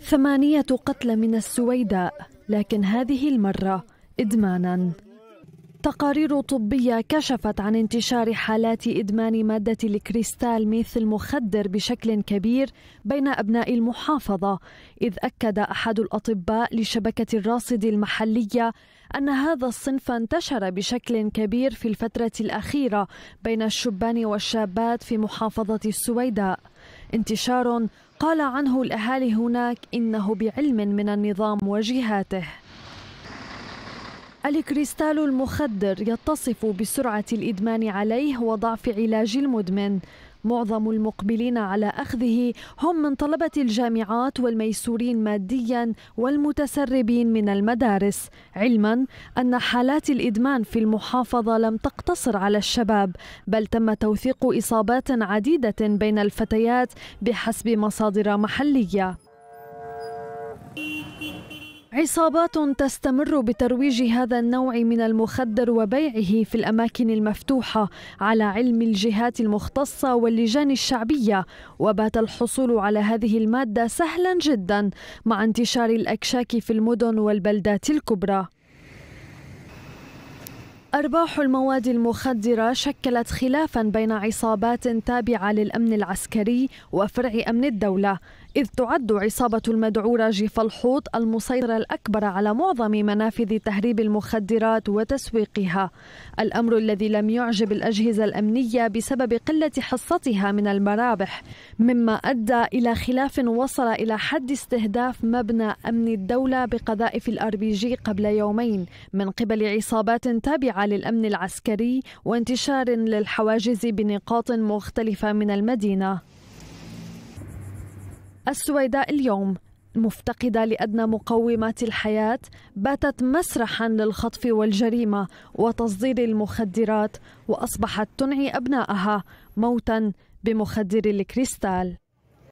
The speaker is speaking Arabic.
ثمانية قتلى من السويداء لكن هذه المرة إدمانا تقارير طبية كشفت عن انتشار حالات إدمان مادة الكريستال ميث المخدر بشكل كبير بين أبناء المحافظة، إذ أكد أحد الأطباء لشبكة الراصد المحلية أن هذا الصنف انتشر بشكل كبير في الفترة الأخيرة بين الشبان والشابات في محافظة السويداء، انتشار قال عنه الأهالي هناك إنه بعلم من النظام وجهاته الكريستال المخدر يتصف بسرعة الإدمان عليه وضعف علاج المدمن معظم المقبلين على أخذه هم من طلبة الجامعات والميسورين ماديا والمتسربين من المدارس علما أن حالات الإدمان في المحافظة لم تقتصر على الشباب بل تم توثيق إصابات عديدة بين الفتيات بحسب مصادر محلية عصابات تستمر بترويج هذا النوع من المخدر وبيعه في الاماكن المفتوحه على علم الجهات المختصه واللجان الشعبيه وبات الحصول على هذه الماده سهلا جدا مع انتشار الاكشاك في المدن والبلدات الكبرى أرباح المواد المخدرة شكلت خلافا بين عصابات تابعة للأمن العسكري وفرع أمن الدولة إذ تعد عصابة المدعورة جيف الحوط المسيطرة الأكبر على معظم منافذ تهريب المخدرات وتسويقها الأمر الذي لم يعجب الأجهزة الأمنية بسبب قلة حصتها من المرابح مما أدى إلى خلاف وصل إلى حد استهداف مبنى أمن الدولة بقذائف الأربيجي قبل يومين من قبل عصابات تابعة للأمن العسكري وانتشار للحواجز بنقاط مختلفة من المدينة السويداء اليوم مفتقدة لأدنى مقومات الحياة باتت مسرحا للخطف والجريمة وتصدير المخدرات وأصبحت تنعي أبنائها موتا بمخدر الكريستال